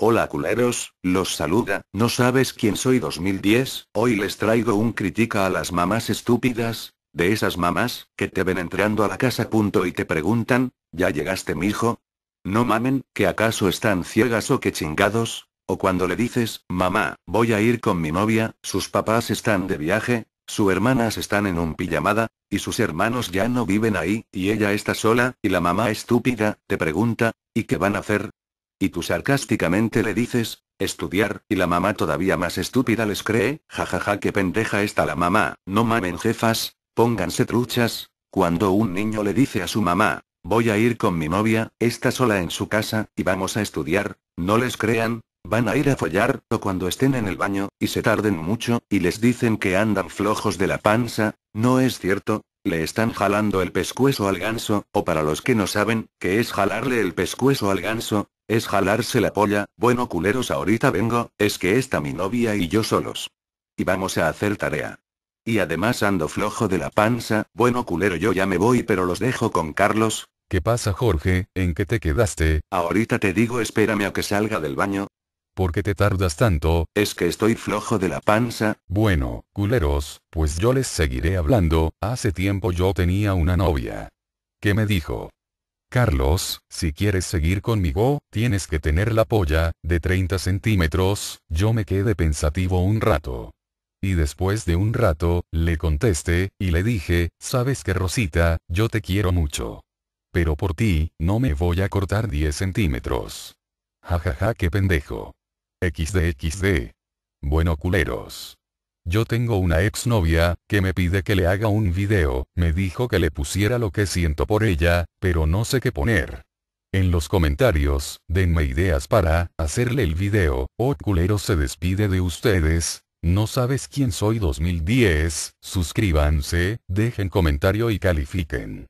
Hola culeros, los saluda, no sabes quién soy 2010, hoy les traigo un crítica a las mamás estúpidas, de esas mamás, que te ven entrando a la casa punto y te preguntan, ¿ya llegaste mi hijo? No mamen, que acaso están ciegas o que chingados, o cuando le dices, mamá, voy a ir con mi novia, sus papás están de viaje, sus hermanas están en un pijamada, y sus hermanos ya no viven ahí, y ella está sola, y la mamá estúpida, te pregunta, ¿y qué van a hacer? Y tú sarcásticamente le dices, estudiar, y la mamá todavía más estúpida les cree, jajaja ja, que pendeja está la mamá, no mamen jefas, pónganse truchas, cuando un niño le dice a su mamá, voy a ir con mi novia, está sola en su casa, y vamos a estudiar, no les crean, van a ir a follar, o cuando estén en el baño, y se tarden mucho, y les dicen que andan flojos de la panza, no es cierto, le están jalando el pescuezo al ganso, o para los que no saben, que es jalarle el pescuezo al ganso, es jalarse la polla, bueno culeros ahorita vengo, es que está mi novia y yo solos. Y vamos a hacer tarea. Y además ando flojo de la panza, bueno culero yo ya me voy pero los dejo con Carlos. ¿Qué pasa Jorge, en qué te quedaste? Ahorita te digo espérame a que salga del baño. ¿Por qué te tardas tanto? Es que estoy flojo de la panza. Bueno, culeros, pues yo les seguiré hablando, hace tiempo yo tenía una novia. ¿Qué me dijo? Carlos, si quieres seguir conmigo, tienes que tener la polla, de 30 centímetros, yo me quedé pensativo un rato. Y después de un rato, le contesté, y le dije, sabes que Rosita, yo te quiero mucho. Pero por ti, no me voy a cortar 10 centímetros. Jajaja, ja, ja, qué pendejo. XD XD. Bueno culeros. Yo tengo una exnovia, que me pide que le haga un video, me dijo que le pusiera lo que siento por ella, pero no sé qué poner. En los comentarios, denme ideas para hacerle el video. Oh culero se despide de ustedes. No sabes quién soy 2010. Suscríbanse, dejen comentario y califiquen.